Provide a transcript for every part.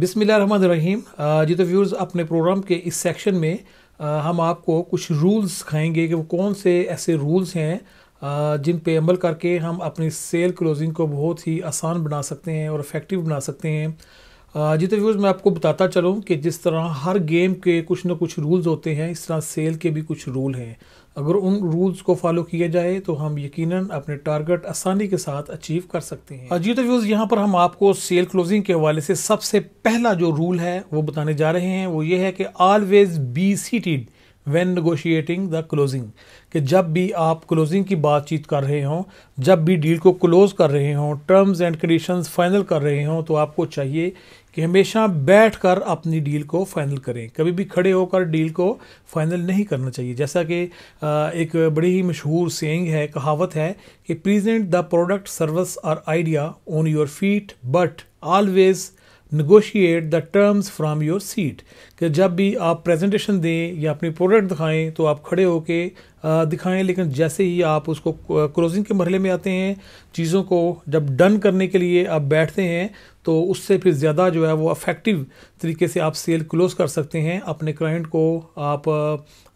रहीम जी तो व्यूर्स अपने प्रोग्राम के इस सेक्शन में हम आपको कुछ रूल्स खाएंगे कि वो कौन से ऐसे रूल्स हैं जिन पे अमल करके हम अपनी सेल क्लोजिंग को बहुत ही आसान बना सकते हैं और इफ़ेक्टिव बना सकते हैं जी तो व्यूर्स मैं आपको बताता चलूँ कि जिस तरह हर गेम के कुछ ना कुछ रूल्स होते हैं इस तरह सेल के भी कुछ रूल हैं अगर उन रूल्स को फॉलो किया जाए तो हम यकीनन अपने टारगेट आसानी के साथ अचीव कर सकते हैं अजीत व्यूज यहाँ पर हम आपको सेल क्लोजिंग के हवाले से सबसे पहला जो रूल है वो बताने जा रहे हैं वो ये है कि always be seated when negotiating the closing कि जब भी आप क्लोजिंग की बातचीत कर रहे हों जब भी डील को क्लोज़ कर रहे हों टर्म्स एंड कंडीशंस फाइनल कर रहे हों तो आपको चाहिए कि हमेशा बैठ कर अपनी डील को फाइनल करें कभी भी खड़े होकर डील को फाइनल नहीं करना चाहिए जैसा कि एक बड़ी ही मशहूर सेंग है कहावत है कि प्रेजेंट द प्रोडक्ट सर्विस और idea on your feet but always negotiate the terms from your seat कि जब भी आप प्रेजेंटेशन दें या अपनी प्रोडक्ट दिखाएं तो आप खड़े होके दिखाएं लेकिन जैसे ही आप उसको क्लोजिंग के मरहले में आते हैं चीज़ों को जब डन करने के लिए आप बैठते हैं तो उससे फिर ज़्यादा जो है वो अफेक्टिव तरीके से आप सेल क्लोज़ कर सकते हैं अपने क्लाइंट को आप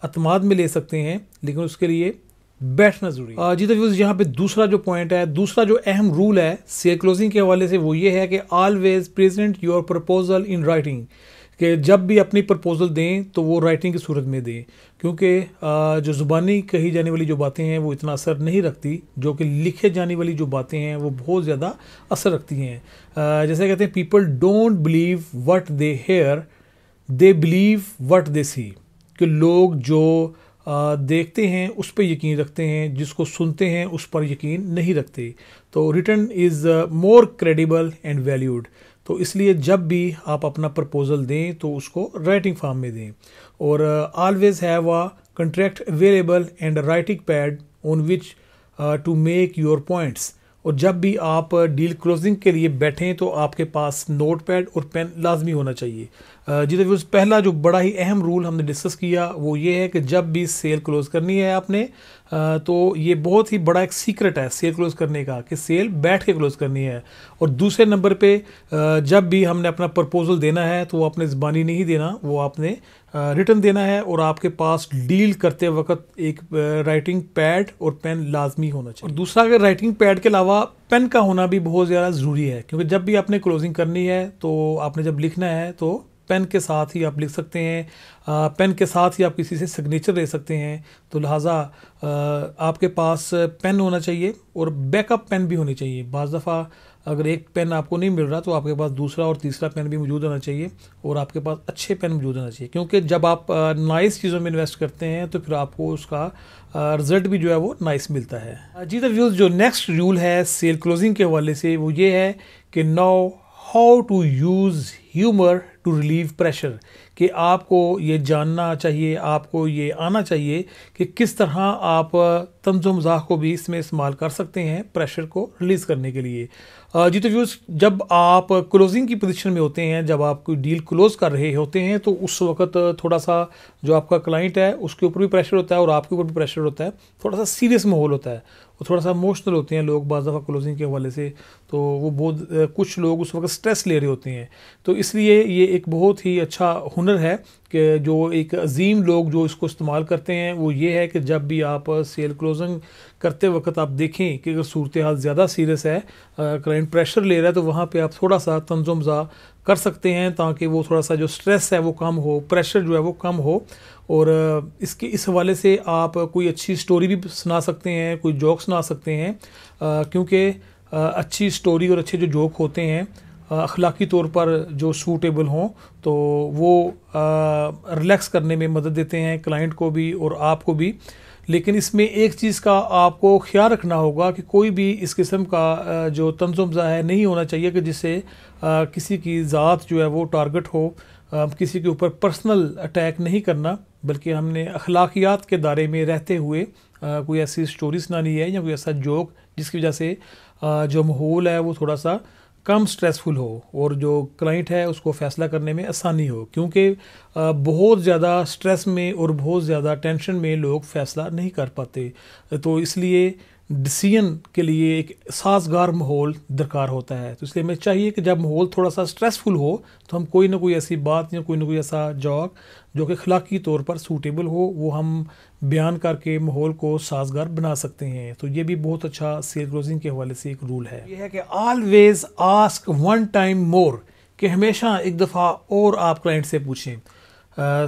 अतमाद में ले सकते हैं लेकिन उसके लिए बैठना जरूरी है जी तभी तो यहाँ पे दूसरा जो पॉइंट है दूसरा जो अहम रूल है सेल क्लोजिंग के हवाले से वो ये है कि always present your proposal in writing कि जब भी अपनी प्रपोजल दें तो वो राइटिंग की सूरत में दें क्योंकि जो ज़ुबानी कही जाने वाली जो बातें हैं वो इतना असर नहीं रखती जो कि लिखे जाने वाली जो बातें हैं वो बहुत ज़्यादा असर रखती हैं जैसे कहते हैं people don't believe what they hear they believe what they see कि लोग जो देखते हैं उस पर यकीन रखते हैं जिसको सुनते हैं उस पर यकीन नहीं रखते तो written is more credible and valued तो इसलिए जब भी आप अपना प्रपोज़ल दें तो उसको राइटिंग फॉर्म में दें और always have a contract available and writing pad on which to make your points और जब भी आप डील क्लोजिंग के लिए बैठें तो आपके पास नोट पैड और पेन लाजमी होना चाहिए जी तो पहला जो बड़ा ही अहम रूल हमने डिस्कस किया वो ये है कि जब भी सेल क्लोज़ करनी है आपने तो ये बहुत ही बड़ा एक सीक्रेट है सेल क्लोज़ करने का कि सेल बैठ के क्लोज़ करनी है और दूसरे नंबर पे जब भी हमने अपना प्रपोज़ल देना है तो वो आपने ज़बानी नहीं देना वो आपने रिटर्न देना है और आपके पास डील करते वक्त एक राइटिंग पैड और पेन लाजमी होना चाहिए और दूसरा अगर राइटिंग पैड के अलावा पेन का होना भी बहुत ज़्यादा ज़रूरी है क्योंकि जब भी आपने क्लोजिंग करनी है तो आपने जब लिखना है तो पेन के साथ ही आप लिख सकते हैं आ, पेन के साथ ही आप किसी से सिग्नेचर ले सकते हैं तो लिहाजा आपके पास पेन होना चाहिए और बैकअप पेन भी होनी चाहिए बज दफ़ा अगर एक पेन आपको नहीं मिल रहा तो आपके पास दूसरा और तीसरा पेन भी मौजूद होना चाहिए और आपके पास अच्छे पेन मौजूद होना चाहिए क्योंकि जब आप नाइस चीज़ों में इन्वेस्ट करते हैं तो फिर आपको उसका रिजल्ट भी जो है वो नाइस मिलता है जी व्यूज तो जो नेक्स्ट रूल है सेल क्लोजिंग के हवाले से वो ये है कि now how to use humour to relieve pressure कि आपको ये जानना चाहिए आपको ये आना चाहिए कि किस तरह आप तंज मजाक को भी इसमें इस्तेमाल कर सकते हैं प्रेशर को रिलीज़ करने के लिए जी तो व्यूज़ जब आप क्लोजिंग की पोजीशन में होते हैं जब आप कोई डील क्लोज़ कर रहे होते हैं तो उस वक्त थोड़ा सा जो आपका क्लाइंट है उसके ऊपर भी प्रेशर होता है और आपके ऊपर भी प्रेशर होता है थोड़ा सा सीरियस माहौल होता है वो थोड़ा सा इमोशनल होते हैं लोग बाज़ा दफ़ा क्लोजिंग के हवाले से तो वो बहुत कुछ लोग उस वक्त स्ट्रेस ले रहे होते हैं तो इसलिए ये एक बहुत ही अच्छा हुनर है कि जो एक अजीम लोग जो इसको इस्तेमाल करते हैं वो ये है कि जब भी आप सेल क्लोजिंग करते वक्त आप देखें कि अगर सूरत हाल ज़्यादा सीरियस है क्लाइंट प्रेशर ले रहा है तो वहाँ पर आप थोड़ा सा तंजम कर सकते हैं ताकि वो थोड़ा सा जो स्ट्रेस है वो कम हो प्रेशर जो है वो कम हो और इसके इस हवाले से आप कोई अच्छी स्टोरी भी सुना सकते हैं कोई जोक सुना सकते हैं क्योंकि अच्छी स्टोरी और अच्छे जो जोक होते हैं अखलाकी तौर पर जो सूटेबल हों तो वो रिलैक्स करने में मदद देते हैं क्लाइंट को भी और आपको भी लेकिन इसमें एक चीज़ का आपको ख्याल रखना होगा कि कोई भी इस किस्म का जो तंजुमजा है नहीं होना चाहिए कि जिससे किसी की ज़ात जो है वो टारगेट हो किसी के ऊपर पर्सनल अटैक नहीं करना बल्कि हमने अखलाकियात के दायरे में रहते हुए कोई ऐसी स्टोरी सुनानी है या कोई ऐसा जोक जिसकी वजह से जो माहौल है वो थोड़ा सा कम स्ट्रेसफुल हो और जो क्लाइंट है उसको फैसला करने में आसानी हो क्योंकि बहुत ज़्यादा स्ट्रेस में और बहुत ज़्यादा टेंशन में लोग फैसला नहीं कर पाते तो इसलिए डिसीजन के लिए एक साजगार माहौल दरकार होता है तो इसलिए हमें चाहिए कि जब माहौल थोड़ा सा स्ट्रेसफुल हो तो हम कोई ना कोई ऐसी बात या कोई ना कोई ऐसा जॉक जो कि खलाकी तौर पर सूटेबल हो वो हम बयान करके माहौल को साजगार बना सकते हैं तो ये भी बहुत अच्छा सेल क्लोजिंग के हवाले से एक रूल है यह है कि always ask one time more कि हमेशा एक दफ़ा और आप क्लाइंट से पूछें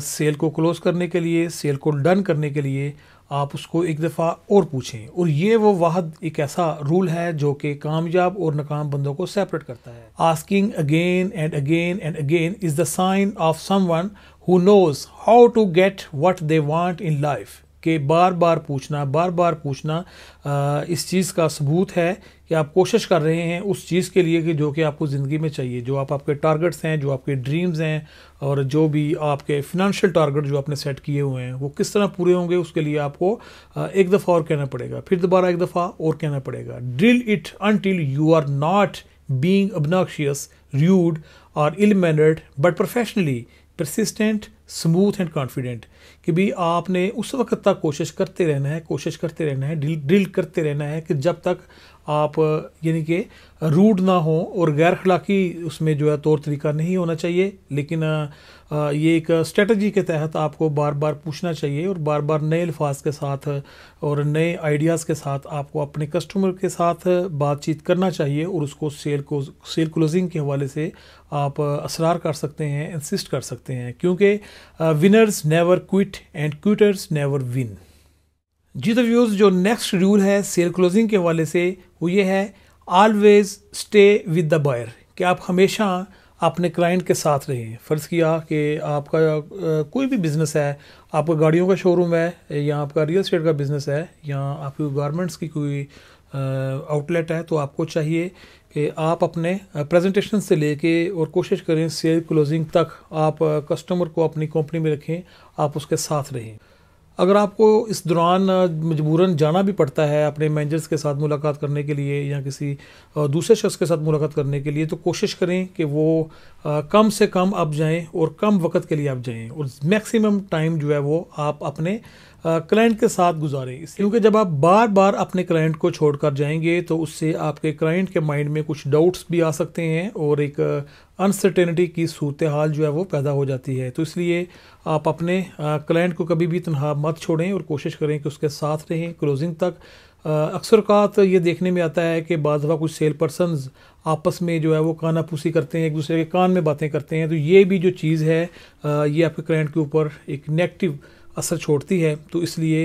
सेल को क्लोज़ करने के लिए सेल को डन करने के लिए आप उसको एक दफ़ा और पूछें और ये वो वाहद एक ऐसा रूल है जो कि कामयाब और नाकाम बंदों को सेपरेट करता है asking again and again and again is the sign of someone who knows how to get what they want in life के बार बार पूछना बार बार पूछना इस चीज़ का सबूत है कि आप कोशिश कर रहे हैं उस चीज़ के लिए कि जो कि आपको ज़िंदगी में चाहिए जो आप आपके टारगेट्स हैं जो आपके ड्रीम्स हैं और जो भी आपके फिनंशियल टारगेट जो आपने सेट किए हुए हैं वो किस तरह पूरे होंगे उसके लिए आपको एक दफ़ा और कहना पड़ेगा फिर दोबारा एक दफ़ा और कहना पड़ेगा drill it until you are not being obnoxious rude, और ill mannered but professionally persistent, smooth and confident कि भी आपने उस वक्त तक कोशिश करते रहना है कोशिश करते रहना है ड्रिल करते रहना है कि जब तक आप यानी कि रूड ना हो और गैर खलाकी उसमें जो है तौर तरीका नहीं होना चाहिए लेकिन ये एक स्ट्रेटजी के तहत आपको बार बार पूछना चाहिए और बार बार नए अल्फाज के साथ और नए आइडियाज़ के साथ आपको अपने कस्टमर के साथ बातचीत करना चाहिए और उसको सेल को सेल क्लोजिंग के हवाले से आप असरार कर सकते हैं इंसिस्ट कर सकते हैं क्योंकि winners never quit and quitters never win जी तो व्यूज़ जो नेक्स्ट रूल है सेल क्लोजिंग के हवाले से वो ये है always stay with the buyer कि आप हमेशा अपने क्लाइंट के साथ रहें फ़र्ज़ किया कि आपका कोई भी बिज़नेस है आपका गाड़ियों का शोरूम है या आपका रियल स्टेट का बिज़नेस है या आपकी गारमेंट्स की कोई आउटलेट है तो आपको चाहिए कि आप अपने प्रेजेंटेशन से लेके और कोशिश करें सेल क्लोजिंग तक आप कस्टमर को अपनी कंपनी में रखें आप उसके साथ रहें अगर आपको इस दौरान मजबूरन जाना भी पड़ता है अपने मैनेजर्स के साथ मुलाकात करने के लिए या किसी दूसरे शख्स के साथ मुलाकात करने के लिए तो कोशिश करें कि वो कम से कम आप जाएं और कम वक्त के लिए आप जाएं और मैक्सिमम टाइम जो है वो आप अपने क्लाइंट के साथ गुजारें क्योंकि जब आप बार बार अपने क्लाइंट को छोड़कर जाएंगे तो उससे आपके क्लाइंट के माइंड में कुछ डाउट्स भी आ सकते हैं और एक अनसर्टेनिटी की सूरत हाल जो है वो पैदा हो जाती है तो इसलिए आप अपने क्लाइंट को कभी भी तनहा मत छोड़ें और कोशिश करें कि उसके साथ रहें क्लोजिंग तक अक्सर का ये देखने में आता है कि बाद कुछ सेल पर्सन आपस में जो है वो काना पूसी करते हैं एक दूसरे के कान में बातें करते हैं तो ये भी जो चीज़ है ये आपके क्लाइंट के ऊपर एक नेगेटिव असर छोड़ती है तो इसलिए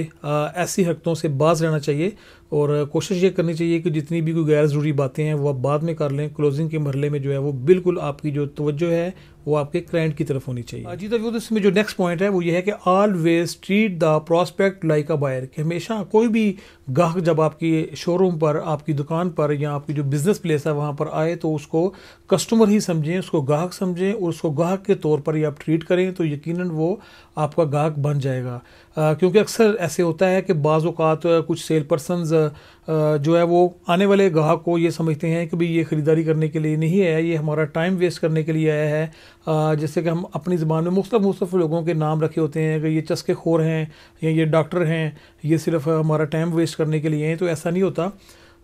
ऐसी हरकतों से बाज रहना चाहिए और कोशिश ये करनी चाहिए कि जितनी भी कोई गैर ज़रूरी बातें हैं वो आप बाद में कर लें क्लोजिंग के मरले में जो है वो बिल्कुल आपकी जो तवज्जो है वो आपके क्लाइंट की तरफ होनी चाहिए जी तो इसमें जो नेक्स्ट पॉइंट है वो ये है कि always treat the prospect like a buyer कि हमेशा कोई भी गाहक जब आपकी शोरूम पर आपकी दुकान पर या आपकी जो बिज़नेस प्लेस है वहाँ पर आए तो उसको कस्टमर ही समझें उसको गाहक समझें और उसको गाहक के तौर पर ही आप ट्रीट करें तो यकीन वो आपका गाहक बन जाएगा क्योंकि अक्सर ऐसे होता है कि बाज़ अवत कुछ सेल पर्सनज जो है वो आने वाले ग्राहक को ये समझते हैं कि भाई ये ख़रीदारी करने के लिए नहीं आया ये हमारा टाइम वेस्ट करने के लिए आया है जैसे कि हम अपनी ज़बान में मुख्तफ मुख्तफ लोगों के नाम रखे होते हैं कि ये चस्के खोर हैं या ये डॉक्टर हैं ये सिर्फ़ हमारा टाइम वेस्ट करने के लिए हैं तो ऐसा नहीं होता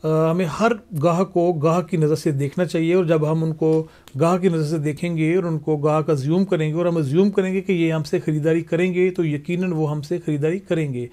हमें हर गाह को गाह की नज़र से देखना चाहिए और जब हम उनको गाह की नज़र से देखेंगे और उनको गाह का ज्यूम करेंगे और हम ज्यूम करेंगे कि ये हमसे ख़रीदारी करेंगे तो यकीनन वो हमसे ख़रीदारी करेंगे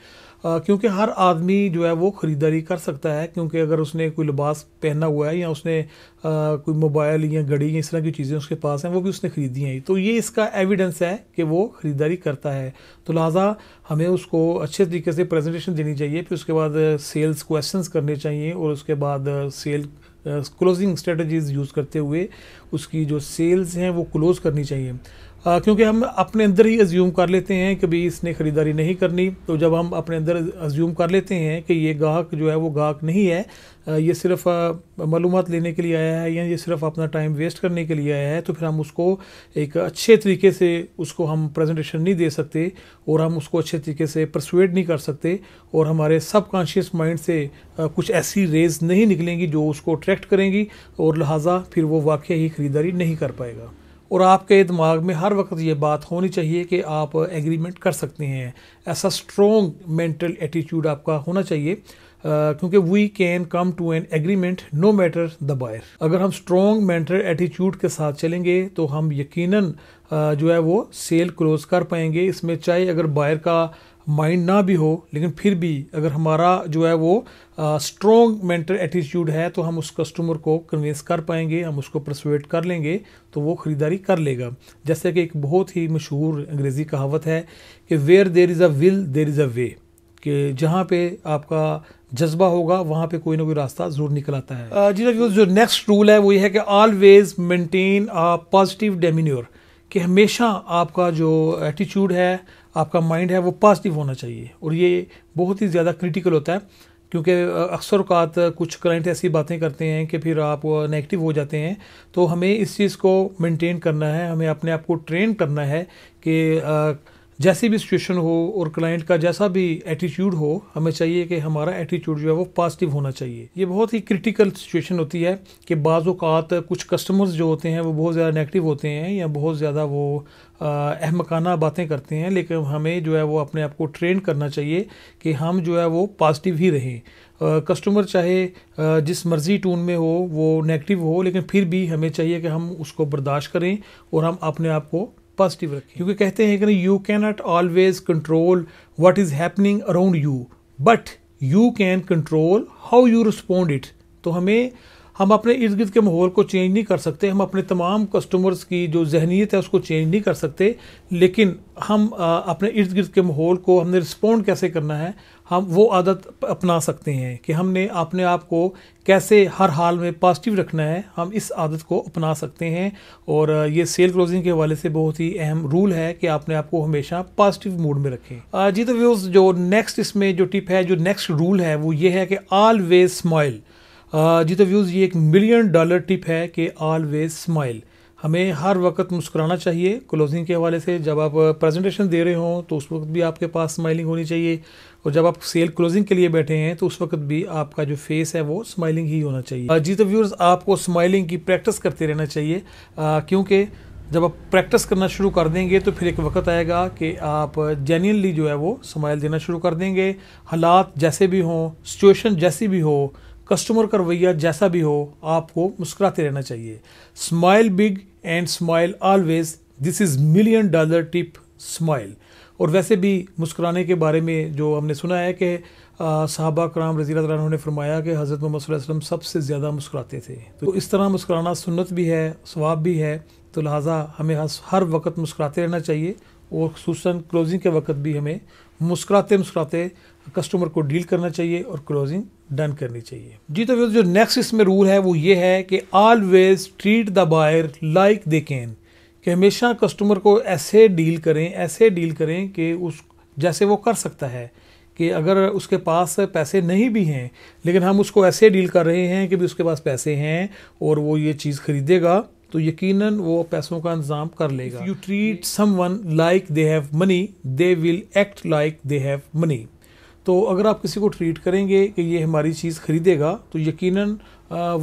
क्योंकि हर आदमी जो है वो ख़रीदारी कर सकता है क्योंकि अगर उसने कोई लिबास पहना हुआ है या उसने आ, कोई मोबाइल या घड़ी या इस तरह की चीज़ें उसके पास हैं वो भी उसने ख़रीदी हैं तो ये इसका एविडेंस है कि वो ख़रीदारी करता है तो लिहाजा हमें उसको अच्छे तरीके से प्रेजेंटेशन देनी चाहिए फिर उसके बाद सेल्स क्वेश्चन करने चाहिए और उसके बाद सेल क्लोजिंग स्ट्रेटजीज़ यूज़ करते हुए उसकी जो सेल्स हैं वो क्लोज़ करनी चाहिए क्योंकि हम अपने अंदर ही अज्यूम कर लेते हैं कि भाई इसने ख़रीदारी नहीं करनी तो जब हम अपने अंदर अज्यूम कर लेते हैं कि ये गाहक जो है वो गाहक नहीं है ये सिर्फ मालूम लेने के लिए आया है या ये सिर्फ अपना टाइम वेस्ट करने के लिए आया है तो फिर हम उसको एक अच्छे तरीके से उसको हम प्रेजेंटेशन नहीं दे सकते और हम उसको अच्छे तरीके से प्रसुएड नहीं कर सकते और हमारे सबकॉन्शियस माइंड से कुछ ऐसी रेज नहीं निकलेंगी जो उसको अट्रैक्ट करेंगी और लिहाजा फिर वो वाक़ ही ख़रीदारी नहीं कर पाएगा और आपके दिमाग में हर वक्त ये बात होनी चाहिए कि आप एग्रीमेंट कर सकते हैं ऐसा स्ट्रॉन्ग मेंटल एटीट्यूड आपका होना चाहिए Uh, क्योंकि we can come to an agreement no matter the buyer अगर हम स्ट्रॉन्ग मेंटल एटीट्यूड के साथ चलेंगे तो हम यकीनन uh, जो है वो सेल क्लोज कर पाएंगे इसमें चाहे अगर बायर का माइंड ना भी हो लेकिन फिर भी अगर हमारा जो है वो स्ट्रॉन्ग मेंटल एटीट्यूड है तो हम उस कस्टमर को कन्विंस कर पाएंगे हम उसको प्रसुएट कर लेंगे तो वो ख़रीदारी कर लेगा जैसे कि एक बहुत ही मशहूर अंग्रेज़ी कहावत है कि where there is a will there is a way कि जहाँ पे आपका जज्बा होगा वहाँ पे कोई ना कोई रास्ता ज़रूर निकल आता है जी जो नेक्स्ट रूल है वो ये है कि always maintain a positive demeanour कि हमेशा आपका जो एटीट्यूड है आपका माइंड है वो पॉजिटिव होना चाहिए और ये बहुत ही ज़्यादा क्रिटिकल होता है क्योंकि अक्सर अवत कुछ क्लाइंट ऐसी बातें करते हैं कि फिर आप नेगेटिव हो जाते हैं तो हमें इस चीज़ को मेंटेन करना है हमें अपने आप को ट्रेन करना है कि जैसी भी सिचुएशन हो और क्लाइंट का जैसा भी एटीट्यूड हो हमें चाहिए कि हमारा एटीट्यूड जो है वो पॉजिटिव होना चाहिए ये बहुत ही क्रिटिकल सिचुएशन होती है कि बाज़ात कुछ कस्टमर्स जो होते हैं वो बहुत ज़्यादा नेगेटिव होते हैं या बहुत ज़्यादा वो अहमकाना बातें करते हैं लेकिन हमें जो है वो अपने आप को ट्रेन करना चाहिए कि हम जो है वो पॉजिटिव ही रहें कस्टमर चाहे जिस मर्ज़ी टून में हो वो नेगेटिव हो लेकिन फिर भी हमें चाहिए कि हम उसको बर्दाश्त करें और हम अपने आप को पॉजिटिव रखें क्योंकि कहते हैं कि you can not always control what is happening around you but you can control how you respond it तो हमें हम अपने इर्द गिर्द के माहौल को चेंज नहीं कर सकते हम अपने तमाम कस्टमर्स की जो जहनीत है उसको चेंज नहीं कर सकते लेकिन हम अपने इर्द गिर्द के माहौल को हमने रिस्पॉन्ड कैसे करना है हम वो आदत अपना सकते हैं कि हमने अपने आप को कैसे हर हाल में पॉजिटिव रखना है हम इस आदत को अपना सकते हैं और ये सेल क्लोजिंग के हवाले से बहुत ही अहम रूल है कि आपने आप को हमेशा पॉजिटिव मूड में रखें जी तो व्यूज़ जो नेक्स्ट इसमें जो टिप है जो नेक्स्ट रूल है वो ये है कि ऑलवेज स्माइल जी तो व्यूज़ ये एक मिलियन डॉलर टिप है कि ऑलवेज स्माइल हमें हर वक्त मुस्कुराना चाहिए क्लोजिंग के हवाले से जब आप प्रेजेंटेशन दे रहे हों तो उस वक्त भी आपके पास स्माइलिंग होनी चाहिए और जब आप सेल क्लोजिंग के लिए बैठे हैं तो उस वक्त भी आपका जो फेस है वो स्माइलिंग ही होना चाहिए जी तो व्यूअर्स आपको स्माइलिंग की प्रैक्टिस करते रहना चाहिए क्योंकि जब आप प्रैक्टिस करना शुरू कर देंगे तो फिर एक वक्त आएगा कि आप जेन्यनली जो है वो स्माइल देना शुरू कर देंगे हालात जैसे भी हों सिचुएशन जैसी भी हो कस्टमर का रवैया जैसा भी हो आपको मुस्कुराते रहना चाहिए smile big and smile always this is million dollar tip smile और वैसे भी मुस्कुराने के बारे में जो हमने सुना है कि साहबा कराम रजी ने फरमाया कि हज़रत मोहम्मद वसल्लम सबसे ज़्यादा मुस्कुराते थे तो इस तरह मुस्कुराना सुन्नत भी है स्वाब भी है तो लिहाजा हमें हर वक्त मुस्कुराते रहना चाहिए और खूस क्लोजिंग के वक्त भी हमें मुस्कुराते मुस्कुराते कस्टमर को डील करना चाहिए और क्लोजिंग डन करनी चाहिए जी तो जो नेक्स्ट इसमें रूल है वो ये है कि always treat the buyer like they can कि हमेशा कस्टमर को ऐसे डील करें ऐसे डील करें कि उस जैसे वो कर सकता है कि अगर उसके पास पैसे नहीं भी हैं लेकिन हम उसको ऐसे डील कर रहे हैं कि भी उसके पास पैसे हैं और वो ये चीज़ ख़रीदेगा तो यकीनन वो पैसों का इंतजाम कर लेगा you treat someone like they have money they will act like they have money तो अगर आप किसी को ट्रीट करेंगे कि ये हमारी चीज़ ख़रीदेगा तो यकीनन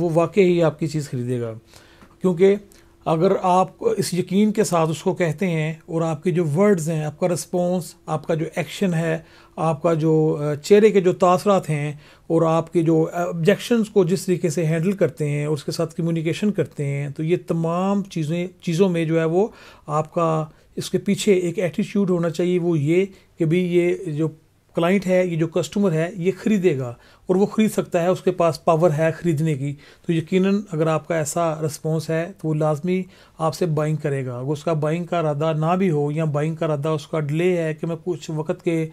वो वाकई ही आपकी चीज़ ख़रीदेगा क्योंकि अगर आप इस यकीन के साथ उसको कहते हैं और आपके जो वर्ड्स हैं आपका रिस्पॉन्स आपका जो एक्शन है आपका जो चेहरे के जो तासरात हैं और आपके जो ऑब्जेक्शंस को जिस तरीके से हैंडल करते हैं उसके साथ कम्युनिकेशन करते हैं तो ये तमाम चीज़ें चीज़ों में जो है वो आपका इसके पीछे एक एटीट्यूड होना चाहिए वो ये कि भाई ये जो क्लाइंट है ये जो कस्टमर है ये ख़रीदेगा और वो ख़रीद सकता है उसके पास पावर है ख़रीदने की तो यकीनन अगर आपका ऐसा रिस्पॉन्स है तो वो लाजमी आपसे बाइंग करेगा अगर उसका बाइंग का इरादा ना भी हो या बाइंग का इरादा उसका डिले है कि मैं कुछ वक्त के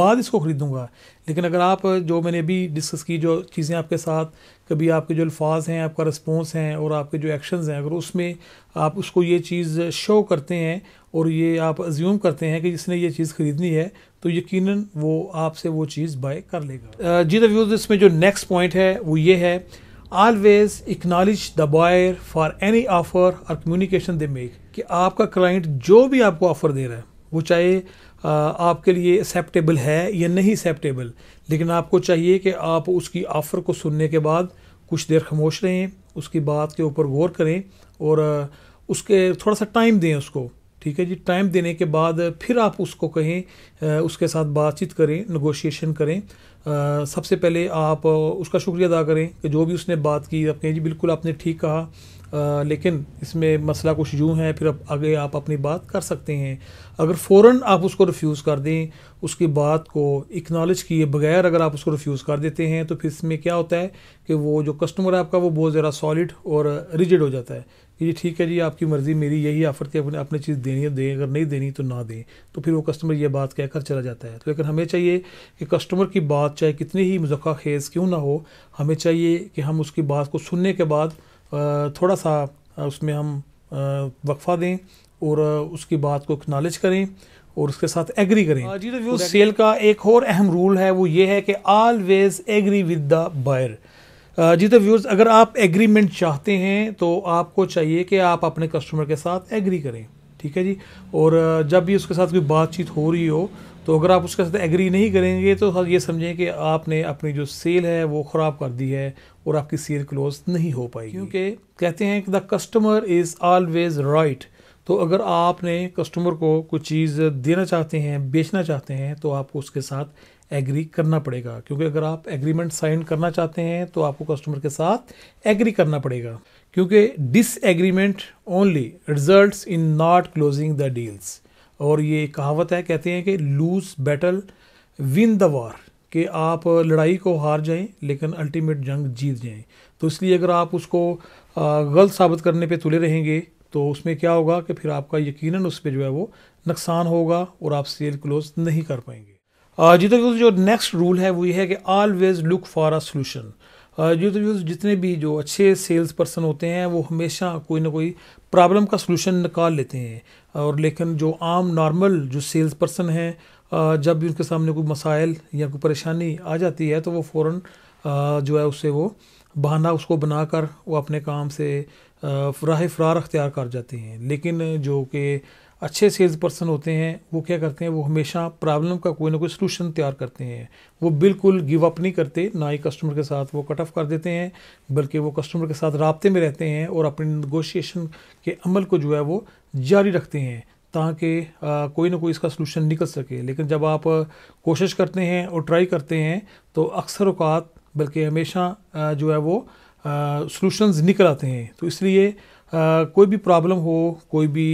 बाद इसको ख़रीदूँगा लेकिन अगर आप जो मैंने अभी डिस्कस की जो चीज़ें आपके साथ कभी आपके जो अल्फाज हैं आपका रिस्पॉन्स हैं और आपके जो एक्शन हैं अगर उसमें आप उसको ये चीज़ शो करते हैं और ये आप अज्यूम करते हैं कि जिसने ये चीज़ ख़रीदनी है तो यकीनन वो आपसे वो चीज़ बाय कर लेगा जी द तो व्यूज इसमें जो नेक्स्ट पॉइंट है वो ये है always acknowledge the buyer for any offer और कम्युनिकेशन दे मेक कि आपका क्लाइंट जो भी आपको ऑफर दे रहा है वो चाहे आपके लिए एक्सेप्टेबल है या नहीं एक्सेप्टेबल लेकिन आपको चाहिए कि आप उसकी ऑफ़र को सुनने के बाद कुछ देर खामोश रहें उसकी बात के ऊपर गौर करें और उसके थोड़ा सा टाइम दें उसको ठीक है जी टाइम देने के बाद फिर आप उसको कहें उसके साथ बातचीत करें नगोशिएशन करें सबसे पहले आप उसका शुक्रिया अदा करें कि जो भी उसने बात की आप कहें जी बिल्कुल आपने ठीक कहा लेकिन इसमें मसला कुछ यूँ है फिर आप आगे आप अपनी बात कर सकते हैं अगर फ़ौर आप उसको रिफ्यूज़ कर दें उसकी बात को इक्नॉलेज किए बगैर अगर आप उसको रिफ्यूज़ कर देते हैं तो फिर इसमें क्या होता है कि वो जो कस्टमर है आपका वो बहुत ज़्यादा सॉलिड और रिजिड हो जाता है कि ठीक है जी आपकी मर्ज़ी मेरी यही आफर थी अपने आपने चीज़ देनी है दें अगर नहीं देनी तो ना दें तो फिर वो कस्टमर ये बात कहकर चला जाता है तो लेकिन हमें चाहिए कि कस्टमर की बात चाहे कितनी ही मजक़ा खेज़ क्यों ना हो हमें चाहिए कि हम उसकी बात को सुनने के बाद थोड़ा सा उसमें हम वक्फ़ा दें और उसकी बात को एक्नॉलेज करें और उसके साथ एग्री करें हाँ जी तो सेल तो का एक और अहम रूल है वो ये है कि always agree with the buyer जी तो व्यूअर्स अगर आप एग्रीमेंट चाहते हैं तो आपको चाहिए कि आप अपने कस्टमर के साथ एग्री करें ठीक है जी और जब भी उसके साथ कोई बातचीत हो रही हो तो अगर आप उसके साथ एग्री नहीं करेंगे तो ये समझें कि आपने अपनी जो सेल है वो ख़राब कर दी है और आपकी सेल क्लोज नहीं हो पाएगी क्योंकि कहते हैं कि the customer is always right तो अगर आपने कस्टमर को कुछ चीज़ देना चाहते हैं बेचना चाहते हैं तो आपको उसके साथ एग्री करना पड़ेगा क्योंकि अगर आप एग्रीमेंट साइन करना चाहते हैं तो आपको कस्टमर के साथ एग्री करना पड़ेगा क्योंकि disagreement only result in not closing the deals और ये कहावत है कहते हैं कि lose battle win the war कि आप लड़ाई को हार जाएं लेकिन अल्टीमेट जंग जीत जाएं तो इसलिए अगर आप उसको गलत साबित करने पे तुले रहेंगे तो उसमें क्या होगा कि फिर आपका यकीनन उस पर जो है वो नुकसान होगा और आप सेल क्लोज नहीं कर पाएंगे जी तो जो नेक्स्ट रूल है वो ये है कि always look for a solution जो तो जितने भी जो अच्छे सेल्स पर्सन होते हैं वो हमेशा कोई ना कोई प्रॉब्लम का सोल्यूशन निकाल लेते हैं और लेकिन जो आम नॉर्मल जो सेल्स पर्सन हैं जब भी उनके सामने कोई मसाइल या कोई परेशानी आ जाती है तो वो फ़ौर जो है उससे वो बहाना उसको बनाकर वो अपने काम से फ्राह फ़रार अख्तियार कर जाते हैं लेकिन जो कि अच्छे सेल्स पर्सन होते हैं वो क्या करते हैं वो हमेशा प्रॉब्लम का कोई ना कोई सलूशन तैयार करते हैं वो बिल्कुल गिव अप नहीं करते ना ही कस्टमर के साथ वो कट ऑफ कर देते हैं बल्कि वो कस्टमर के साथ रबते में रहते हैं और अपने नगोशिएशन के अमल को जो है वो जारी रखते हैं ताकि कोई ना कोई इसका सलूशन निकल सके लेकिन जब आप कोशिश करते हैं और ट्राई करते हैं तो अक्सर अवकात बल्कि हमेशा जो है वो सोलूशंस निकल आते हैं तो इसलिए कोई भी प्रॉब्लम हो कोई भी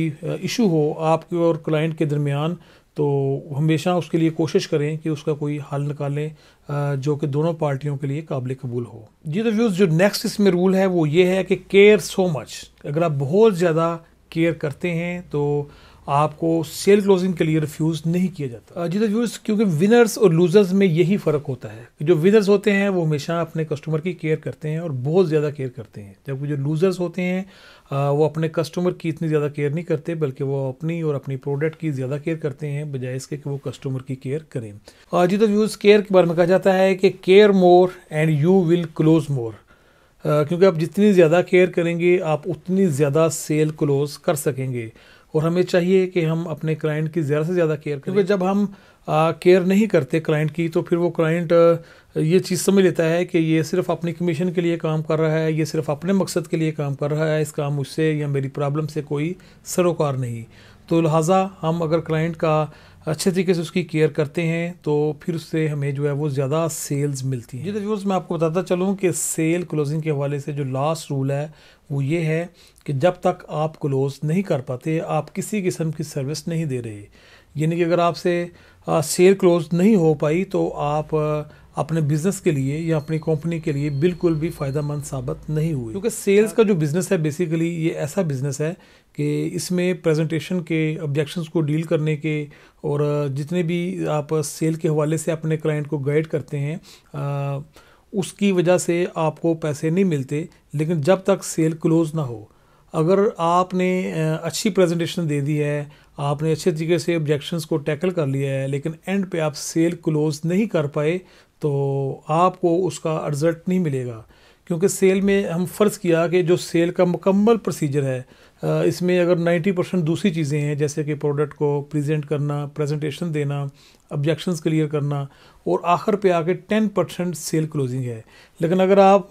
इशू हो आपके और क्लाइंट के दरमियान तो हमेशा उसके लिए कोशिश करें कि उसका कोई हल निकालें जो कि दोनों पार्टियों के लिए काबिल कबूल हो जी तो व्यूज़ जो नेक्स्ट इसमें रूल है वो ये है कि केयर सो मच अगर आप बहुत ज़्यादा केयर करते हैं तो आपको सेल क्लोजिंग के लिए रिफ्यूज़ नहीं किया जाता uh, जी व्यूर्स क्योंकि विनर्स और लूज़र्स में यही फ़र्क होता है जो विनर्स होते हैं वो हमेशा अपने कस्टमर की केयर करते हैं और बहुत ज़्यादा केयर करते हैं जबकि जो लूज़र्स होते हैं uh, वो अपने कस्टमर की इतनी ज़्यादा केयर नहीं करते बल्कि वो अपनी और अपनी प्रोडक्ट की ज़्यादा केयर करते हैं बजाय इसके कि वो कस्टमर की केयर करें जी तो व्यूज़ केयर के बारे में कहा जाता है कि care more and you will close more क्योंकि आप जितनी ज़्यादा केयर करेंगे आप उतनी ज़्यादा सेल क्लोज कर सकेंगे और हमें चाहिए कि हम अपने क्लाइंट की ज़्यादा से ज़्यादा केयर करें क्योंकि जब हम केयर नहीं करते क्लाइंट की तो फिर वो क्लाइंट ये चीज़ समझ लेता है कि ये सिर्फ अपनी कमीशन के लिए काम कर रहा है ये सिर्फ अपने मकसद के लिए काम कर रहा है इसका मुझसे या मेरी प्रॉब्लम से कोई सरोकार नहीं तो लिहाजा हम अगर क्लाइंट का अच्छे तरीके से उसकी केयर करते हैं तो फिर उससे हमें जो है वो ज़्यादा सेल्स मिलती हैं जी व्यूर्स तो मैं आपको बताता चलूँ कि सेल क्लोजिंग के हवाले से जो लास्ट रूल है वो ये है कि जब तक आप क्लोज़ नहीं कर पाते आप किसी किस्म की सर्विस नहीं दे रहे यानी कि अगर आपसे सेल क्लोज नहीं हो पाई तो आप अपने बिजनेस के लिए या अपनी कंपनी के लिए बिल्कुल भी फ़ायदेमंद साबित नहीं हुए क्योंकि सेल्स का जो बिज़नेस है बेसिकली ये ऐसा बिज़नेस है कि इसमें प्रेजेंटेशन के ऑब्जेक्शंस को डील करने के और जितने भी आप सेल के हवाले से अपने क्लाइंट को गाइड करते हैं आ, उसकी वजह से आपको पैसे नहीं मिलते लेकिन जब तक सेल क्लोज़ ना हो अगर आपने अच्छी प्रेजेंटेशन दे दी है आपने अच्छे तरीके से ऑब्जेक्शंस को टैकल कर लिया है लेकिन एंड पे आप सेल क्लोज़ नहीं कर पाए तो आपको उसका रिज़ल्ट नहीं मिलेगा क्योंकि सेल में हम फ़र्ज़ किया कि जो सेल का मुकम्मल प्रोसीजर है इसमें अगर 90 परसेंट दूसरी चीज़ें हैं जैसे कि प्रोडक्ट को प्रेजेंट करना प्रेजेंटेशन देना ऑब्जेक्शंस क्लियर करना और आखिर पे आके 10 परसेंट सेल क्लोजिंग है लेकिन अगर आप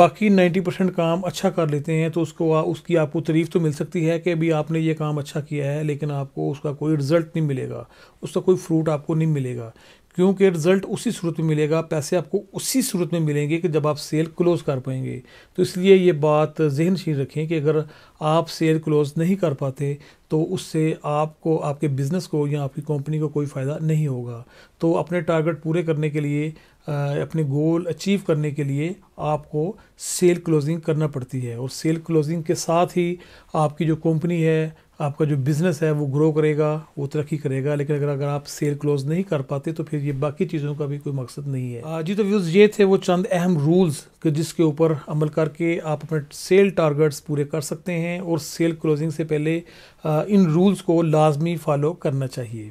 बाकी 90 परसेंट काम अच्छा कर लेते हैं तो उसको उसकी आपको तारीफ़ तो मिल सकती है कि अभी आपने ये काम अच्छा किया है लेकिन आपको उसका कोई रिज़ल्ट नहीं मिलेगा उसका कोई फ्रूट आपको नहीं मिलेगा क्योंकि रिज़ल्ट उसी सूरत में मिलेगा पैसे आपको उसी सूरत में मिलेंगे कि जब आप सेल क्लोज़ कर पाएंगे तो इसलिए ये बात जहन शीर रखें कि अगर आप सेल क्लोज़ नहीं कर पाते तो उससे आपको आपके बिज़नेस को या आपकी कंपनी को कोई फ़ायदा नहीं होगा तो अपने टारगेट पूरे करने के लिए अपने गोल अचीव करने के लिए आपको सेल क्लोजिंग करना पड़ती है और सेल क्लोजिंग के साथ ही आपकी जो कंपनी है आपका जो बिज़नेस है वो ग्रो करेगा वो तरक्की करेगा लेकिन अगर अगर आप सेल क्लोज नहीं कर पाते तो फिर ये बाकी चीज़ों का भी कोई मकसद नहीं है जी तो व्यूज़ ये थे वो चंद अहम रूल्स कि जिसके ऊपर अमल करके आप अपने सेल टारगेट्स पूरे कर सकते हैं और सेल क्लोजिंग से पहले इन रूल्स को लाजमी फॉलो करना चाहिए